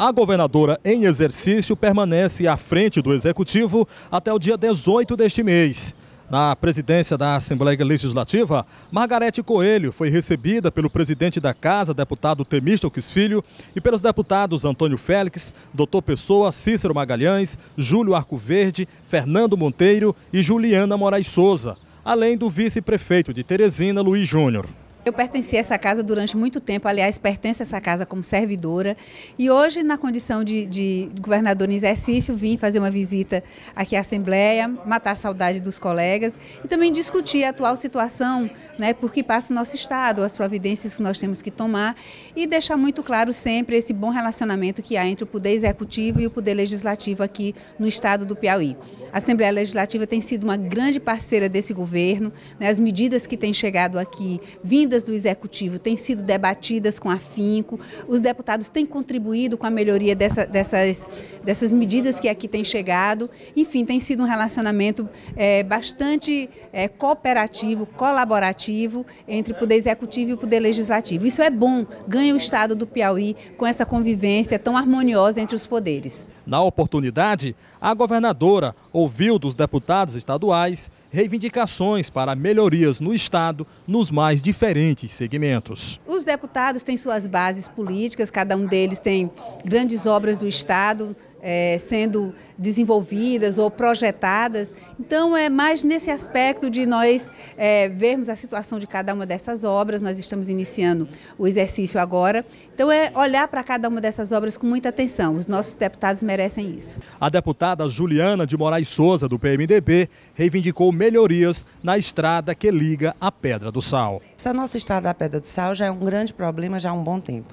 A governadora em exercício permanece à frente do executivo até o dia 18 deste mês. Na presidência da Assembleia Legislativa, Margarete Coelho foi recebida pelo presidente da Casa, deputado Temístocles Filho, e pelos deputados Antônio Félix, Doutor Pessoa, Cícero Magalhães, Júlio Arcoverde, Fernando Monteiro e Juliana Moraes Souza, além do vice-prefeito de Teresina, Luiz Júnior. Eu pertenci a essa casa durante muito tempo, aliás, pertenço a essa casa como servidora. E hoje, na condição de, de governador em exercício, vim fazer uma visita aqui à Assembleia, matar a saudade dos colegas e também discutir a atual situação, né, por que passa o nosso Estado, as providências que nós temos que tomar e deixar muito claro sempre esse bom relacionamento que há entre o Poder Executivo e o Poder Legislativo aqui no Estado do Piauí. A Assembleia Legislativa tem sido uma grande parceira desse governo, né, as medidas que têm chegado aqui, vindas medidas do executivo têm sido debatidas com afinco, os deputados têm contribuído com a melhoria dessa, dessas, dessas medidas que aqui têm chegado. Enfim, tem sido um relacionamento é, bastante é, cooperativo, colaborativo entre o Poder Executivo e o Poder Legislativo. Isso é bom, ganha o Estado do Piauí com essa convivência tão harmoniosa entre os poderes. Na oportunidade, a governadora ouviu dos deputados estaduais reivindicações para melhorias no Estado nos mais diferentes segmentos. Os deputados têm suas bases políticas, cada um deles tem grandes obras do Estado, é, sendo desenvolvidas ou projetadas. Então, é mais nesse aspecto de nós é, vermos a situação de cada uma dessas obras. Nós estamos iniciando o exercício agora. Então, é olhar para cada uma dessas obras com muita atenção. Os nossos deputados merecem isso. A deputada Juliana de Moraes Souza, do PMDB, reivindicou melhorias na estrada que liga a Pedra do Sal. Essa nossa estrada da Pedra do Sal já é um grande problema já há um bom tempo.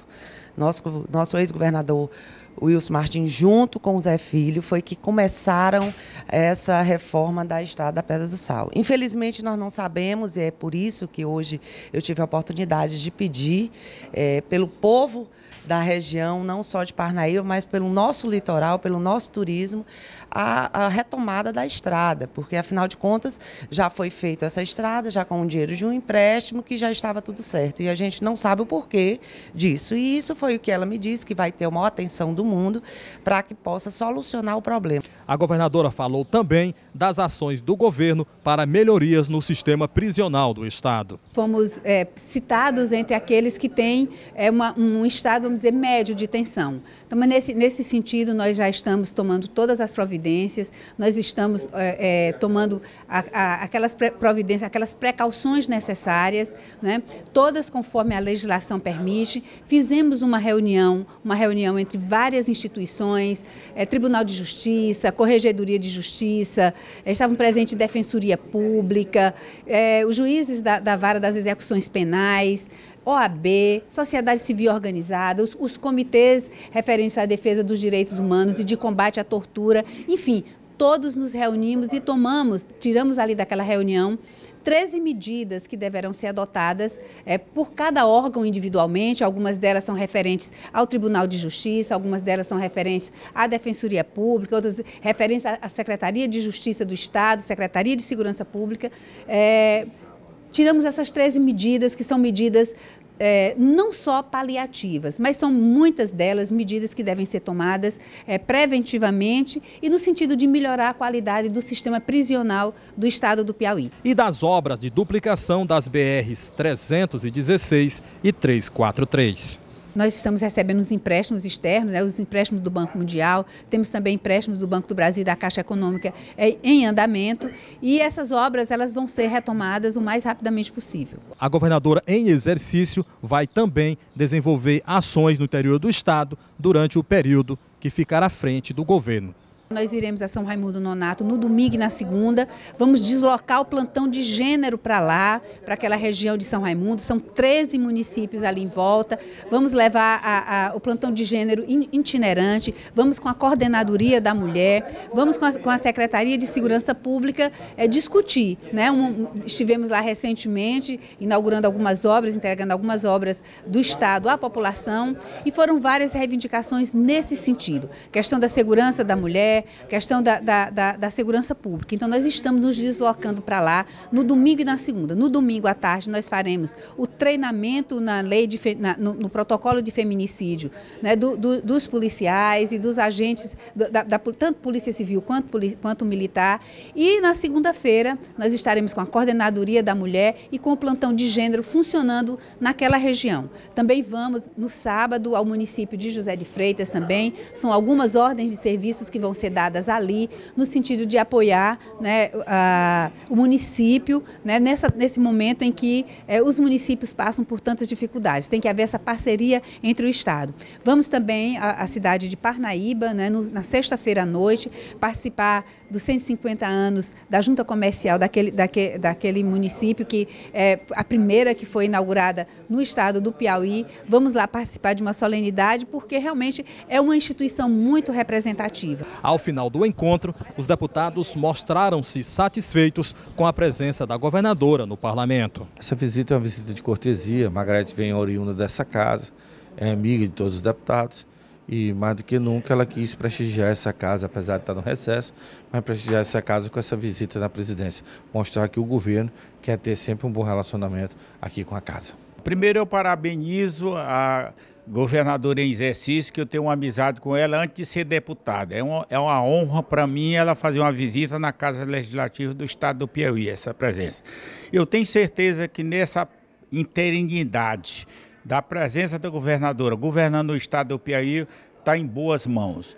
Nosso, nosso ex-governador o Wilson Martins, junto com o Zé Filho, foi que começaram essa reforma da Estrada da Pedra do Sal. Infelizmente, nós não sabemos, e é por isso que hoje eu tive a oportunidade de pedir é, pelo povo da região, não só de Parnaíba, mas pelo nosso litoral, pelo nosso turismo, a, a, retomada da estrada, porque afinal de contas já foi feita essa estrada, já com o dinheiro de um empréstimo, que já estava tudo certo. E a gente não sabe o porquê disso. E isso foi o que ela me disse, que vai ter uma atenção do mundo para que possa solucionar o problema. A governadora falou também das ações do governo para melhorias no sistema prisional do Estado. Fomos é, citados entre aqueles que têm é, uma, um estado, vamos dizer, médio de tensão. Então, nesse, nesse sentido, nós já estamos tomando todas as providências, nós estamos é, é tomando a, a, aquelas providências, aquelas precauções necessárias, né, todas conforme a legislação permite. Fizemos uma reunião, uma reunião entre várias várias instituições, é, Tribunal de Justiça, Corregedoria de Justiça, é, estavam presentes Defensoria Pública, é, os juízes da, da Vara das Execuções Penais, OAB, sociedade civil organizada, os, os, comitês referentes à defesa dos direitos humanos e de combate à tortura, enfim, todos nos reunimos e tomamos, tiramos ali daquela reunião 13 medidas que deverão ser adotadas é, por cada órgão individualmente. Algumas delas são referentes ao Tribunal de Justiça, algumas delas são referentes à Defensoria Pública, outras referentes à Secretaria de Justiça do Estado, Secretaria de Segurança Pública. É, tiramos essas 13 medidas, que são medidas é, não só paliativas, mas são muitas delas medidas que devem ser tomadas é, preventivamente e no sentido de melhorar a qualidade do sistema prisional do estado do Piauí. E das obras de duplicação das BRs 316 e 343. Nós estamos recebendo os empréstimos externos, né, os empréstimos do Banco Mundial, temos também empréstimos do Banco do Brasil e da Caixa Econômica é, em andamento e essas obras elas vão ser retomadas o mais rapidamente possível. A governadora em exercício vai também desenvolver ações no interior do estado durante o período que ficar à frente do governo. Nós iremos a São Raimundo Nonato no domingo e na segunda. Vamos deslocar o plantão de gênero para lá, para aquela região de São Raimundo. São 13 municípios ali em volta. Vamos levar a, a, o plantão de gênero itinerante. Vamos com a coordenadoria da mulher. Vamos com a, com a Secretaria de Segurança Pública é, discutir. Né? Um, estivemos lá recentemente inaugurando algumas obras, entregando algumas obras do Estado à população. E foram várias reivindicações nesse sentido. Questão da segurança da mulher questão da, da, da, da segurança pública. Então, nós estamos nos deslocando para lá no domingo e na segunda. No domingo à tarde, nós faremos o treinamento na lei de, na, no, no, protocolo de feminicídio né, do, do, dos policiais e dos agentes, da, da, tanto Polícia Civil quanto, quanto militar. E na segunda-feira, nós estaremos com a coordenadoria da mulher e com o plantão de gênero funcionando naquela região. Também vamos, no sábado, ao município de José de Freitas também. São algumas ordens de serviços que vão ser ser dadas ali, no sentido de apoiar né, a, o município né, nessa, nesse momento em que é, os municípios passam por tantas dificuldades. Tem que haver essa parceria entre o Estado. Vamos também à, cidade de Parnaíba, né, no, na sexta-feira à noite, participar dos 150 anos da junta comercial daquele, daquele, daquele município, que é a primeira que foi inaugurada no estado do Piauí. Vamos lá participar de uma solenidade, porque realmente é uma instituição muito representativa. Ao ao final do encontro, os deputados mostraram-se satisfeitos com a presença da governadora no parlamento. Essa visita é uma visita de cortesia. Margarete vem oriunda dessa casa, é amiga de todos os deputados. E mais do que nunca ela quis prestigiar essa casa, apesar de estar no recesso, mas prestigiar essa casa com essa visita na presidência. Mostrar que o governo quer ter sempre um bom relacionamento aqui com a casa. Primeiro eu parabenizo a governadora em exercício, que eu tenho uma amizade com ela antes de ser deputada. É uma, é uma honra para mim ela fazer uma visita na Casa Legislativa do Estado do Piauí, essa presença. Eu tenho certeza que nessa interinidade da presença da governadora governando o Estado do Piauí, está em boas mãos.